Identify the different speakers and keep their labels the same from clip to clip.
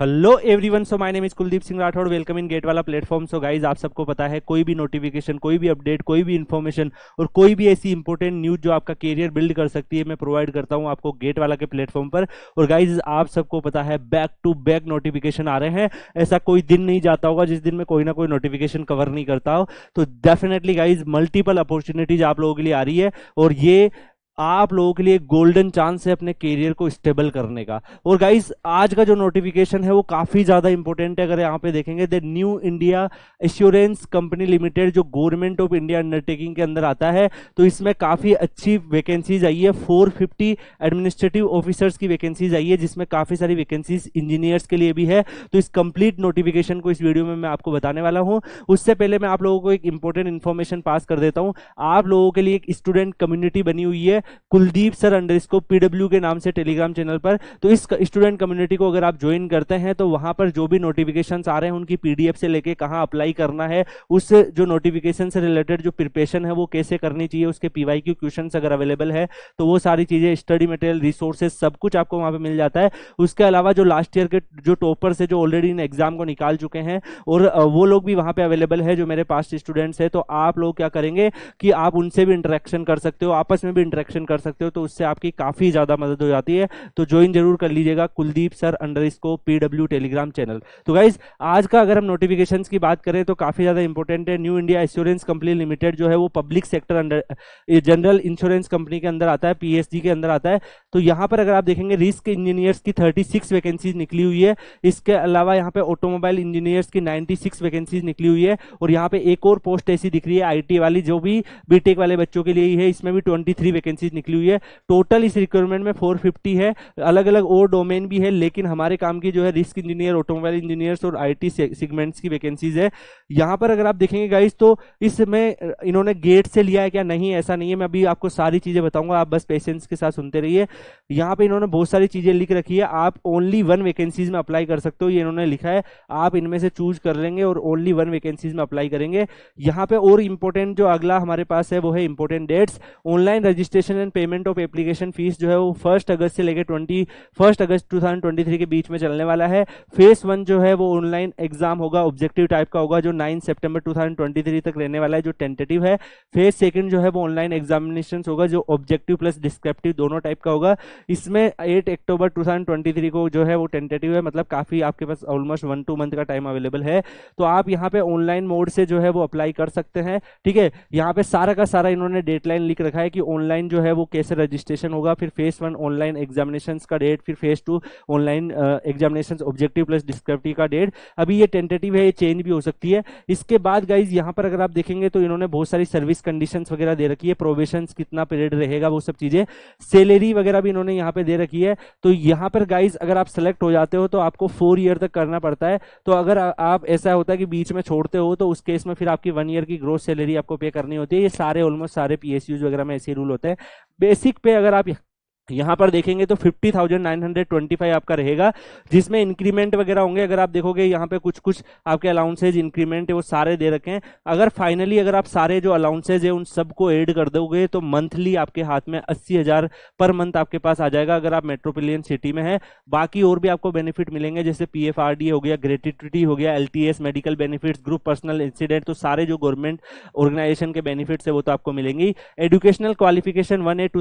Speaker 1: hello everyone so my name is Kuldeep Singh Rathore welcome in gate वाला platform so guys आप सबको पता है कोई भी नोटिफिकेशन कोई भी अपडेट कोई भी इन्फॉर्मेशन और कोई भी ऐसी इंपॉर्टेंट न्यूज जो आपका करियर बिल्ड कर सकती है मैं प्रोवाइड करता हूं आपको गेट वाला के प्लेटफॉर्म पर और गाइज आप सबको पता है बैक टू बैक नोटिफिकेशन आ रहे हैं ऐसा कोई दिन नहीं जाता होगा जिस दिन में कोई ना कोई नोटिफिकेशन कवर नहीं करता हो तो डेफिनेटली गाइज मल्टीपल अपॉर्चुनिटीज आप लोगों के लिए आ रही है और ये आप लोगों के लिए गोल्डन चांस है अपने करियर को स्टेबल करने का और गाइज आज का जो नोटिफिकेशन है वो काफ़ी ज़्यादा इंपॉर्टेंट है अगर यहाँ पे देखेंगे the new India assurance company limited जो गवर्नमेंट ऑफ इंडिया अंडरटेकिंग के अंदर आता है तो इसमें काफ़ी अच्छी वैकेंसीज आई है फोर एडमिनिस्ट्रेटिव ऑफिसर्स की वैकेंसीज आई है जिसमें काफ़ी सारी वैकेंसीज इंजीनियर्स के लिए भी है तो इस कंप्लीट नोटिफिकेशन को इस वीडियो में मैं आपको बताने वाला हूँ उससे पहले मैं आप लोगों को एक इंपॉर्टेंट इन्फॉर्मेशन पास कर देता हूँ आप लोगों के लिए एक स्टूडेंट कम्युनिटी बनी हुई है है कुलदीप सर अंडर इसको पीडब्ल्यू के नाम से टेलीग्राम चैनल पर तो इस स्टूडेंट कम्युनिटी को अगर आप ज्वाइन करते हैं तो वहां पर जो भी नोटिफिकेशन आ रहे हैं उनकी पीडीएफ से लेके कहाँ अप्लाई करना है उस जो नोटिफिकेशन से रिलेटेड जो प्रिपेशन है वो कैसे करनी चाहिए उसके पीवाई क्यू क्वेश्चन अगर अवेलेबल है तो वो सारी चीजें स्टडी मटेरियल रिसोर्सेज सब कुछ आपको वहां पर मिल जाता है उसके अलावा जो लास्ट ईयर के जो टॉपर से जो ऑलरेडी इन एग्जाम को निकाल चुके हैं और वो लोग भी वहां पर अवेलेबल है जो मेरे पास स्टूडेंट्स है तो आप लोग क्या करेंगे कि आप उनसे भी इंटरेक्शन कर सकते हो आपस में भी इंटरेक्शन एक्शन कर सकते हो तो उससे आपकी काफ़ी ज़्यादा मदद हो जाती है तो ज्वाइन जरूर कर लीजिएगा कुलदीप सर अंडर इसको पीडब्ल्यू टेलीग्राम चैनल तो गाइज आज का अगर हम नोटिफिकेशन की बात करें तो काफ़ी ज़्यादा इंपॉर्टेंट है new India insurance company limited जो है वो public sector under general insurance company के अंदर आता है पी के अंदर आता है तो यहाँ पर अगर आप देखेंगे रिस्क इंजीनियर्स की 36 वैकेंसीज निकली हुई है इसके अलावा यहाँ पे ऑटोमोबाइल इंजीनियर्स की 96 वैकेंसीज निकली हुई है और यहाँ पे एक और पोस्ट ऐसी दिख रही है आई वाली जो भी बीटेक वाले बच्चों के लिए ही है इसमें भी ट्वेंटी थ्री वैकेंसीज निकली हुई है टोटल इस रिक्वायरमेंट में 450 है अलग अलग और डोमेन भी है लेकिन हमारे काम की जो है रिस्क इंजीनियर ऑटोमोबाइल इंजीनियर्स और आईटी सेगमेंट्स की वैकेंसीज है यहाँ पर अगर आप देखेंगे गाइज तो इसमें इन्होंने गेट से लिया है क्या नहीं ऐसा नहीं है मैं अभी आपको सारी चीज़ें बताऊंगा आप बस पेशेंट्स के साथ सुनते रहिए यहाँ पर इन्होंने बहुत सारी चीज़ें लिख रखी है आप ओनली वन वैकेंसीज में अप्लाई कर सकते हो ये इन्होंने लिखा है आप इनमें से चूज कर लेंगे और ओनली वन वैकेंसीज में अप्लाई करेंगे यहाँ पे और इम्पोर्टेंट जो अगला हमारे पास है वो है important dates online registration registration and payment of application fees जो है वो फर्स्ट अगस्त से लेकर twenty first August two thousand twenty three के बीच में चलने वाला है फेस वन जो है वो ऑनलाइन एग्जाम होगा ऑब्जेक्टिव टाइप का होगा जो nine September two thousand twenty three तक रहने वाला है जो टेंटेटिव है फेस सेकेंड जो है वो ऑनलाइन एग्जामिनेशन होगा जो ऑब्जेक्टिव प्लस डिस्क्रिप्टिव दोनों टाइप का होगा इसमें eight October two thousand twenty three को जो है वो टेंटेटिव है मतलब काफ़ी आपके पास ऑलमोस्ट वन टू मंथ का टाइम अवेलेबल है तो आप यहाँ पे ऑनलाइन मोड से जो है वो अप्लाई कर सकते हैं ठीक है यहाँ पे सारा का सारा इन्होंने डेटलाइन लिख रखा है कि ऑनलाइन जो है वो कैसे रजिस्ट्रेशन होगा फिर फेस वन ऑनलाइन एग्जामिनेशन का डेट फिर phase two online examination objective plus descriptive का डेट अभी ये टेंटेटिव है ये चेंज भी हो सकती है इसके बाद गाइज यहाँ पर अगर आप देखेंगे तो इन्होंने बहुत सारी सर्विस कंडीशन वगैरह दे रखी है प्रोवेशन कितना पीरियड रहेगा वो सब चीजें सैलरी वगैरह भी इन्होंने यहाँ पे दे रखी है तो यहाँ पर गाइज अगर आप सेलेक्ट हो जाते हो तो आपको फोर ईयर तक करना पड़ता है तो अगर आप ऐसा होता है कि बीच में छोड़ते हो तो उस केस में फिर आपकी वन ईयर की ग्रोथ सैलरी आपको पे करनी होती है ये सारे ऑलमोस्ट सारे पी वगैरह में ऐसे रूल होते हैं बेसिक पे अगर आप यहाँ पर देखेंगे तो 50,925 आपका रहेगा जिसमें इंक्रीमेंट वगैरह होंगे अगर आप देखोगे यहाँ पे कुछ कुछ आपके अलाउंसेज इंक्रीमेंट है वो सारे दे रखे हैं अगर फाइनली अगर आप सारे जो अलाउंसेज है उन सबको ऐड कर दोगे तो मंथली आपके हाथ में अस्सी पर मंथ आपके पास आ जाएगा अगर आप मेट्रोपोलियन सिटी में है बाकी और भी आपको बेनिफिट मिलेंगे जैसे पी हो गया ग्रेटिटी हो गया एल medical benefit group personal incident तो सारे जो गवर्नमेंट ऑर्गेनाइजेशन के बेनिफिट्स है वो तो आपको मिलेंगी एजुकेशनल क्वालिफिकेशन वन एट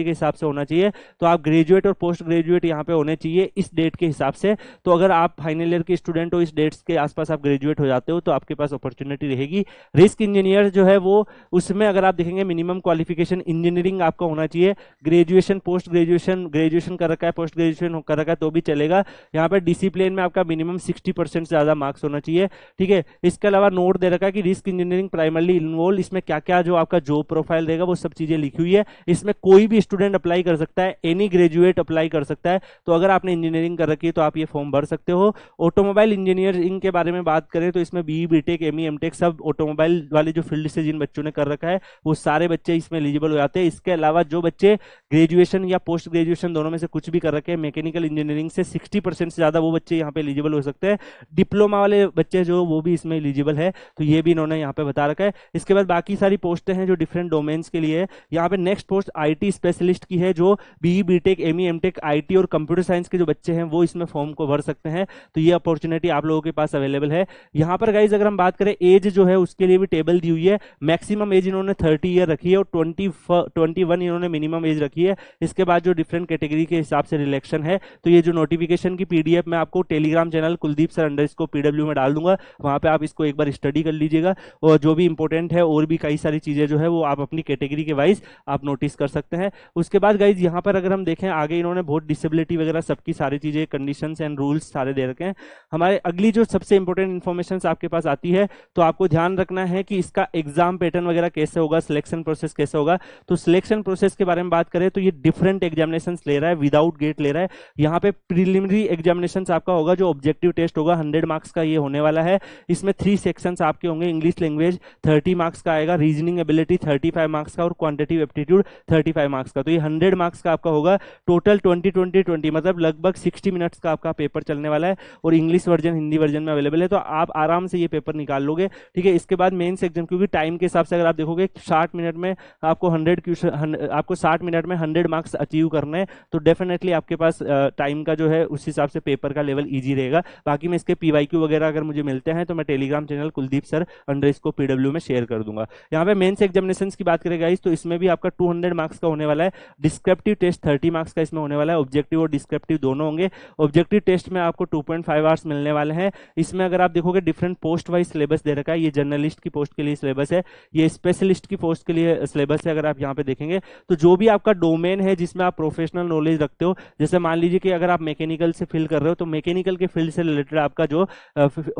Speaker 1: के हिसाब से होना चाहिए लिए तो आप ग्रेजुएट और पोस्ट ग्रेजुएट यहाँ पे होने चाहिए इस डेट के हिसाब से तो अगर आप फाइनल ईयर के स्टूडेंट हो इस डेट्स के आसपास आप ग्रेजुएट हो जाते हो तो आपके पास अपॉर्चुनिटी रहेगी रिस्क इंजीनियर जो है वो उसमें अगर आप देखेंगे मिनिमम क्वालिफिकेशन इंजीनियरिंग आपका होना चाहिए ग्रेजुएशन पोस्ट ग्रेजुएशन ग्रेजुएशन कर रखा है पोस्ट ग्रेजुएशन कर रखा है तो भी चलेगा यहाँ पर डिसिप्लिन में आपका मिनिमम सिक्सटी परसेंट से ज़्यादा मार्क्स होना चाहिए ठीक है इसके अलावा नोट दे रखा है कि रिस्क इंजीनियरिंग प्राइमरली इन्वॉल्व इसमें क्या क्या जो आपका जॉब प्रोफाइल रहेगा वो सब चीज़ें लिखी हुई है इसमें कोई भी स्टूडेंट अप्लाई कर सकता सकता है एनी ग्रेजुएट अप्लाई कर सकता है तो अगर आपने इंजीनियरिंग कर रखी है तो आप ये फॉर्म भर सकते हो ऑटोमोबाइल इंजीनियरिंग के बारे में बात करें तो इसमें B B tech M E M tech सब ऑटोमोबाइल वाले जो फील्ड से जिन बच्चों ने कर रखा है वो सारे बच्चे इसमें एलिजिबल हो जाते हैं इसके अलावा जो बच्चे ग्रेजुएशन या पोस्ट ग्रेजुएशन दोनों में से कुछ भी कर रखे हैं मैकेनिकल इंजीनियरिंग से 60 परसेंट से ज़्यादा वो बच्चे यहाँ पे एलिजिबल हो सकते हैं डिप्लोमा वाले बच्चे जो वो भी इसमें एलिजिबल है तो ये भी इन्होंने यहाँ पे बता रखा है इसके बाद बाकी सारी पोस्टें हैं जो डिफरेंट डोमेन्स के लिए यहाँ पे नेक्स्ट पोस्ट आई स्पेशलिस्ट की है जो B B tech M E M tech I और कंप्यूटर साइंस के जो बच्चे हैं वो इसमें फॉर्म को भर सकते हैं तो ये अपॉर्चुनिटी आप लोगों के पास अवेलेबल है यहाँ पर गाइज अगर हम बात करें एज जो है उसके लिए भी टेबल दी हुई है मैक्सिमम एज इन्होंने थर्टी ईयर रखी है और ट्वेंटी ट्वेंटी इन्होंने मिनिमम एज रखी रखी है इसके बाद जो डिफरेंट कैटेगरी के हिसाब से रिलेक्शन है तो ये जो नोटिफिकेशन की पीडीएफ मैं आपको telegram channel Kuldeep sir under इसको पीडब्ल्यू में डाल दूंगा वहाँ पे आप इसको एक बार स्टडी कर लीजिएगा और जो भी इंपॉर्टेंट है और भी कई सारी चीज़ें जो है वो आप अपनी कैटेगरी के वाइज आप नोटिस कर सकते हैं उसके बाद गाइज यहाँ पर अगर हम देखें आगे इन्होंने बहुत डिसेबिलिटी वगैरह सबकी सारी चीज़ें कंडीशन एंड रूल्स सारे दे रखे हैं हमारे अगली जो सबसे इंपॉर्टेंट इन्फॉर्मेशन आपके पास आती है तो आपको ध्यान रखना है कि इसका एग्जाम पैटर्न वगैरह कैसे होगा सिलेक्शन प्रोसेस कैसे होगा तो सिलेक्शन प्रोसेस के बारे में बात करें है तो ये डिफरेंट एग्जामिनेशन ले रहा है विदाउट गेट ले रहा है यहाँ पे प्रिलिमिनरी एग्जामिनेशन आपका होगा जो ऑब्जेक्टिव टेस्ट होगा हंड्रेड मार्क्स का ये होने वाला है इसमें थ्री सेक्शन आपके होंगे इंग्लिश लैंग्वेज थर्टी मार्क्स का आएगा reasoning ability thirty five marks का और quantitative aptitude thirty five marks का तो ये हंड्रेड मार्क्स का आपका होगा टोटल ट्वेंटी ट्वेंटी ट्वेंटी मतलब लगभग सिक्सटी मिनट्स का आपका पेपर चलने वाला है और इंग्लिश वर्जन हिंदी वर्जन में अवेलेबल है तो आप आराम से ये पेपर निकाल लोगे ठीक है इसके बाद मेन सेक्शन क्योंकि टाइम के हिसाब से अगर आप देखोगे साठ मिनट में आपको हंड्रेड क्वेश्चन आपको साठ मिनट में हंड्रेड मार्क्स अचीव करने हैं तो डेफिनेटली आपके पास टाइम का जो है उस हिसाब से पेपर का लेवल ईजी रहेगा बाकी मैं इसके पी वगैरह अगर मुझे मिलते हैं तो मैं telegram channel Kuldeep sir under इसको पीडब्ल्यू में शेयर कर दूंगा यहाँ पे मेन्स एग्जामिनेशन की बात करेगा इस तो इसमें भी आपका टू मार्क्स का होने वाला है डिस्क्रिप्टिव टेस्ट थर्टी मार्क्स का इसमें होने वाला है ऑब्जेक्टिव और डिस्क्रिप्टिव दोनों होंगे ऑब्जेक्टिव टेस्ट में आपको टू पॉइंट फाइव आवर्स मिलने वाले हैं इसमें अगर आप देखोगे डिफरेंट पोस्ट वाइज सिलेबस दे रखा है ये जर्नलिस्ट की पोस्ट के लिए सिलेबस है ये स्पेशलिस्ट की पोस्ट के लिए सिलेबस है अगर आप यहाँ पे देखेंगे तो जो भी आपका डोमेन है जिसमें आप प्रोफेशनल नॉलेज रखते हो जैसे मान लीजिए कि अगर आप मैकेनिकल से फिल कर रहे हो तो मैकेनिकल के फील्ड से रिलेटेड आपका जो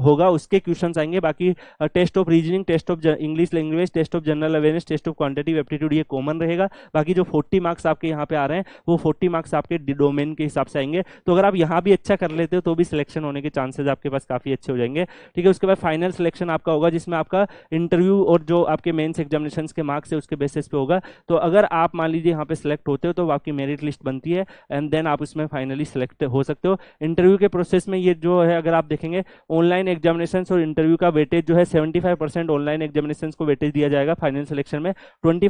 Speaker 1: होगा उसके क्वेश्चन आएंगे बाकी test of reasoning test of English language test of general awareness test of quantity aptitude ये कॉमन रहेगा बाकी जो फोर्टी मार्क्स आपके यहाँ पे आ रहे हैं वो फोर्टी मार्क्स आपके डोमेन के हिसाब से आएंगे तो अगर आप यहाँ भी अच्छा कर लेते हो तो भी सिलेक्शन होने के चांसेज आपके पास काफ़ी अच्छे हो जाएंगे ठीक है उसके बाद फाइनल सिलेक्शन आपका होगा जिसमें आपका इंटरव्यू और जो आपके मेन्स एग्जामिनेशन के मार्क्स है उसके बेसिस पे होगा तो अगर आप मान लीजिए यहाँ पे सिलेक्ट सेलेक्ट होते हो तो आपकी मेरिट लिस्ट बनती है एंड देन आप इसमें फाइनली सेलेक्ट हो सकते हो इंटरव्यू के प्रोसेस में ये जो है अगर आप देखेंगे ऑनलाइन एग्जामिनेशन और इंटरव्यू का वेटेज जो है सेवेंटी ऑनलाइन एग्जामिनेशन को वेटेज दिया जाएगा फाइनल सिलेक्शन में ट्वेंटी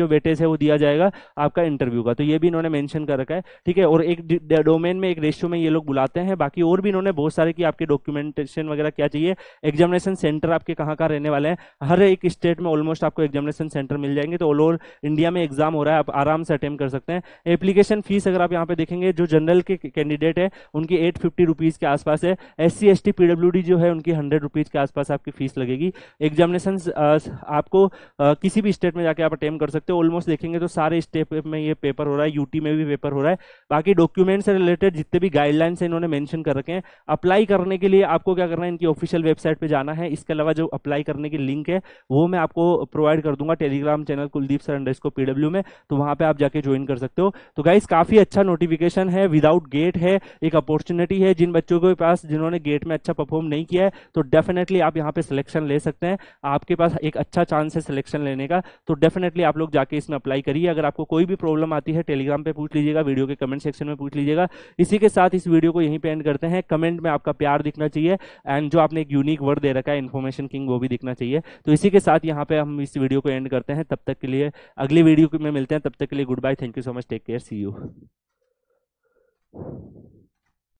Speaker 1: जो वेटेज है वो दिया जाएगा आपका इंटरव्यू का तो ये भी इन्होंने मैंशन कर रखा है ठीक है और एक डोमेन में एक रेशियो में ये लोग बुलाते हैं बाकी और भी इन्होंने बहुत सारे की आपके डॉक्यूमेंटेशन वगैरह क्या चाहिए एग्जामिनेशन सेंटर आपके कहाँ कहाँ रहने वाले हैं हर एक स्टेट में ऑलमोस्ट आपको एग्जामिनेशन सेंटर मिल जाएंगे तो ऑल ओवर इंडिया में एग्जाम हो रहा है आप आराम से अटेम कर सकते हैं एप्लीकेशन फीस अगर आप यहाँ पे देखेंगे जो जनरल के कैंडिडेट है उनकी एट फिफ्टी रुपीज़ के आसपास है S C S T P W D जो है उनकी हंड्रेड रुपीज़ के आसपास आपकी फीस लगेगी एग्जामिनेशन आपको आ, किसी भी स्टेट में जाके आप अटेम कर सकते हो ऑलमोस्ट देखेंगे तो सारे स्टेट में ये पेपर हो रहा है यूटी में भी पेपर हो रहा है बाकी डॉक्यूमेंट से रिलेटेड जितने भी गाइडलाइंस इन्होंने मैंशन कर रखे हैं अप्लाई करने के लिए आपको क्या करना है इनकी ऑफिशियल वेबसाइट पर जाना है इसके अलावा जो अप्लाई करने की लिंक है वो मैं आपको प्रोवाइड कर दूंगा telegram channel Kuldeep sir under PW में तो वहां पर आप जाकर जाके ज्वाइन कर सकते हो तो गाइज काफी अच्छा नोटिफिकेशन है विदाउट गेट है एक अपॉर्चुनिटी है जिन बच्चों के पास जिन्होंने गेट में अच्छा परफॉर्म नहीं किया है तो डेफिनेटली आप यहाँ पे सिलेक्शन ले सकते हैं आपके पास एक अच्छा चांस है सिलेक्शन लेने का तो डेफिनेटली आप लोग जाके इसमें अप्लाई करिए अगर आपको कोई भी प्रॉब्लम आती है टेलीग्राम पर पूछ लीजिएगा वीडियो के कमेंट सेक्शन में पूछ लीजिएगा इसी के साथ इस वीडियो को यहीं पर एंड करते हैं कमेंट में आपका प्यार दिखना चाहिए एंड जो आपने एक यूनिक वर्ड दे रखा है इन्फॉर्मेशन किंग वो भी दिखना चाहिए तो इसी के साथ यहाँ पे हम इस वीडियो को एंड करते हैं तब तक के लिए अगली वीडियो में मिलते हैं तब तक के लिए good goodbye thank you so much take care see you